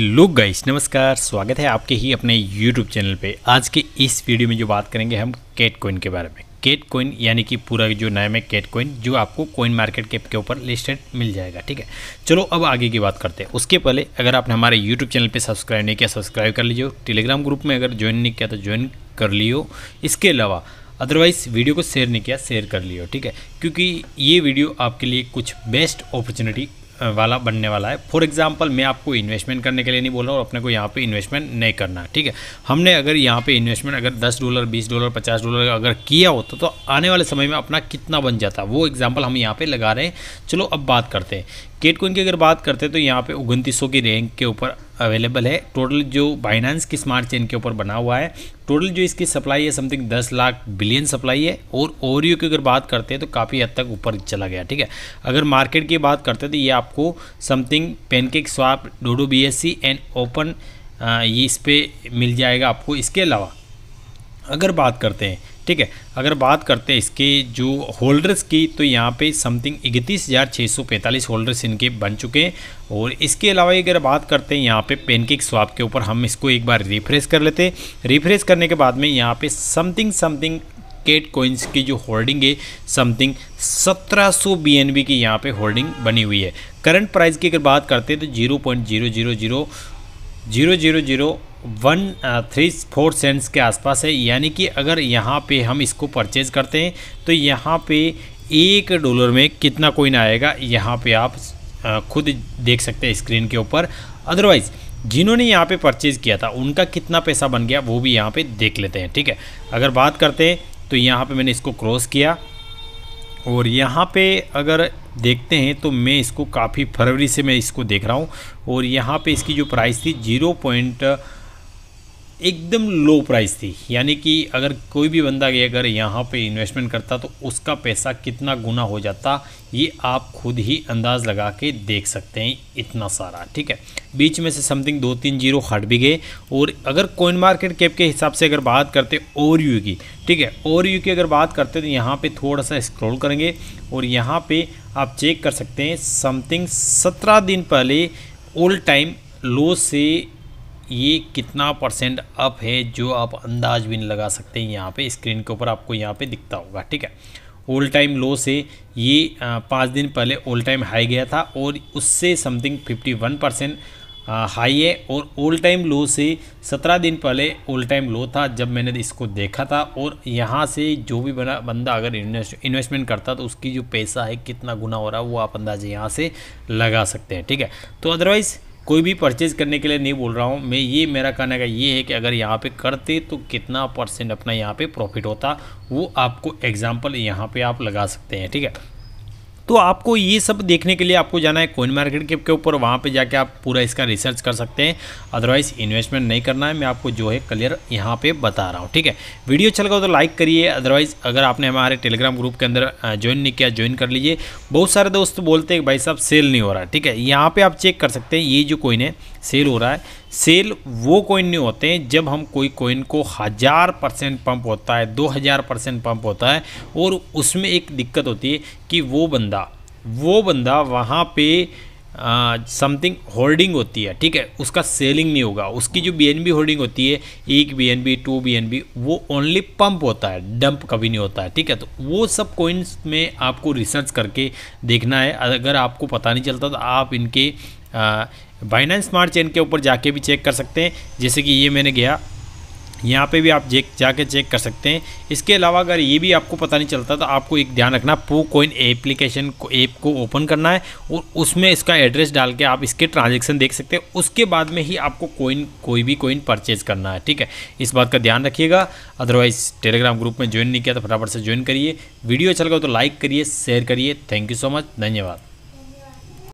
लोग गाइस नमस्कार स्वागत है आपके ही अपने YouTube चैनल पे आज के इस वीडियो में जो बात करेंगे हम केट कोइन के बारे में केट कोइन यानी कि पूरा जो नया में कैट कोइन जो आपको कोइन मार्केट कैप के ऊपर लिस्टेड मिल जाएगा ठीक है चलो अब आगे की बात करते हैं उसके पहले अगर आपने हमारे यूट्यूब चैनल पर सब्सक्राइब नहीं किया सब्सक्राइब कर लीजिए टेलीग्राम ग्रुप में अगर ज्वाइन नहीं किया तो ज्वाइन कर लियो इसके अलावा अदरवाइज़ वीडियो को शेयर नहीं किया शेयर कर लियो ठीक है क्योंकि ये वीडियो आपके लिए कुछ बेस्ट अपॉर्चुनिटी वाला बनने वाला है फॉर एग्जाम्पल मैं आपको इन्वेस्टमेंट करने के लिए नहीं बोल रहा हूँ और अपने को यहाँ पे इन्वेस्टमेंट नहीं करना है ठीक है हमने अगर यहाँ पे इन्वेस्टमेंट अगर 10 डॉलर 20 डॉलर 50 डॉलर अगर किया होता तो, तो आने वाले समय में अपना कितना बन जाता वो एग्जाम्पल हम यहाँ पर लगा रहे हैं चलो अब बात करते हैं केट कोइन की अगर बात करते हैं तो यहाँ पर उगनतीस की रैंक के ऊपर अवेलेबल है टोटल जो बाइनांस की स्मार्ट चेन के ऊपर बना हुआ है टोटल जो इसकी सप्लाई है समथिंग दस लाख बिलियन सप्लाई है और ओरियो की अगर बात करते हैं तो काफ़ी हद तक ऊपर चला गया ठीक है अगर मार्केट की बात करते हैं तो ये आपको something PancakeSwap Dodo B and open ये इस पर मिल जाएगा आपको इसके अलावा अगर बात करते हैं ठीक है अगर बात करते हैं इसके जो होल्डर्स की तो यहाँ पे समथिंग इकतीस हज़ार छः सौ पैंतालीस होल्डर्स इनके बन चुके हैं और इसके अलावा अगर बात करते हैं यहाँ पे पेनकेक स्वाप के ऊपर हम इसको एक बार रिफ्रेश कर लेते हैं रिफ्रेश करने के बाद में यहाँ पे समथिंग समथिंग केट कोइंस की जो होल्डिंग है समथिंग 1700 सौ बी की यहाँ पे होल्डिंग बनी हुई है करंट प्राइस की अगर बात करते हैं तो zero point zero zero zero zero zero zero one three four cents के आसपास है यानी कि अगर यहाँ पे हम इसको परचेज़ करते हैं तो यहाँ पे एक डॉलर में कितना कोइन आएगा यहाँ पे आप खुद देख सकते हैं स्क्रीन के ऊपर अदरवाइज़ जिन्होंने यहाँ पे परचेज़ किया था उनका कितना पैसा बन गया वो भी यहाँ पे देख लेते हैं ठीक है अगर बात करते हैं तो यहाँ पे मैंने इसको क्रॉस किया और यहाँ पे अगर देखते हैं तो मैं इसको काफ़ी फरवरी से मैं इसको देख रहा हूँ और यहाँ पे इसकी जो प्राइस थी ज़ीरो पॉइंट एकदम लो प्राइस थी यानी कि अगर कोई भी बंदा अगर यहाँ पे इन्वेस्टमेंट करता तो उसका पैसा कितना गुना हो जाता ये आप खुद ही अंदाज़ लगा के देख सकते हैं इतना सारा ठीक है बीच में से समथिंग दो तीन जीरो हट भी गए और अगर कोइन मार्केट कैप के हिसाब से अगर बात करते और यू की ठीक है ओवर यू की अगर बात करते तो यहाँ पर थोड़ा सा स्क्रॉल करेंगे और यहाँ पर आप चेक कर सकते हैं समथिंग सत्रह दिन पहले ओल्ड टाइम लो से ये कितना परसेंट अप है जो आप अंदाज भी नहीं लगा सकते हैं यहाँ पे स्क्रीन के ऊपर आपको यहाँ पे दिखता होगा ठीक है ओल टाइम लो से ये पाँच दिन पहले ओल टाइम हाई गया था और उससे something fifty one percent high है और ओल टाइम लो से सत्रह दिन पहले ओल टाइम लो था जब मैंने इसको देखा था और यहाँ से जो भी बना बंदा अगर इन्वेस्टमेंट करता तो उसकी जो पैसा है कितना गुना हो रहा है वो आप अंदाजे यहाँ से लगा सकते हैं ठीक है तो अदरवाइज़ कोई भी परचेज़ करने के लिए नहीं बोल रहा हूँ मैं ये मेरा कहने का ये है कि अगर यहाँ पे करते तो कितना परसेंट अपना यहाँ पे प्रॉफिट होता वो आपको एग्जांपल यहाँ पे आप लगा सकते हैं ठीक है तो आपको ये सब देखने के लिए आपको जाना है कोइन मार्केट के ऊपर वहाँ पर जाके आप पूरा इसका रिसर्च कर सकते हैं अदरवाइज़ इन्वेस्टमेंट नहीं करना है मैं आपको जो है क्लियर यहाँ पर बता रहा हूँ ठीक है वीडियो अच्छा लगा तो लाइक करिए अदरवाइज़ अगर आपने हमारे टेलीग्राम ग्रुप के अंदर ज्वाइन नहीं किया ज्वाइन कर लीजिए बहुत सारे दोस्त बोलते हैं भाई साहब सेल नहीं हो रहा ठीक है यहाँ पर आप चेक कर सकते हैं ये जो कोइन है सेल हो रहा है सेल वो कोइन नहीं होते हैं जब हम कोई कोइन को हज़ार परसेंट पम्प होता है दो हज़ार परसेंट पम्प होता है और उसमें एक दिक्कत होती है कि वो बंदा वो बंदा वहाँ पे समथिंग होल्डिंग होती है ठीक है उसका सेलिंग नहीं होगा उसकी जो बी होल्डिंग होती है एक B N B two B N B वो ओनली पंप होता है डंप कभी नहीं होता है ठीक है तो वो सब कोइंस में आपको रिसर्च करके देखना है अगर आपको पता नहीं चलता तो आप इनके बाइनेंस स्मार्ट चेन के ऊपर जाके भी चेक कर सकते हैं जैसे कि ये मैंने गया यहाँ पे भी आप चेक जाके चेक कर सकते हैं इसके अलावा अगर ये भी आपको पता नहीं चलता तो आपको एक ध्यान रखना पो कोइन एप्लीकेशन को ऐप को ओपन करना है और उसमें इसका एड्रेस डाल के आप इसके ट्रांजेक्शन देख सकते हैं उसके बाद में ही आपको कोइन कोई भी कोइन परचेज करना है ठीक है इस बात का ध्यान रखिएगा अदरवाइज़ टेलीग्राम ग्रुप में ज्वाइन नहीं किया तो फटाफट से ज्वाइन करिए वीडियो अच्छा लगा तो लाइक करिए शेयर करिए थैंक यू सो मच धन्यवाद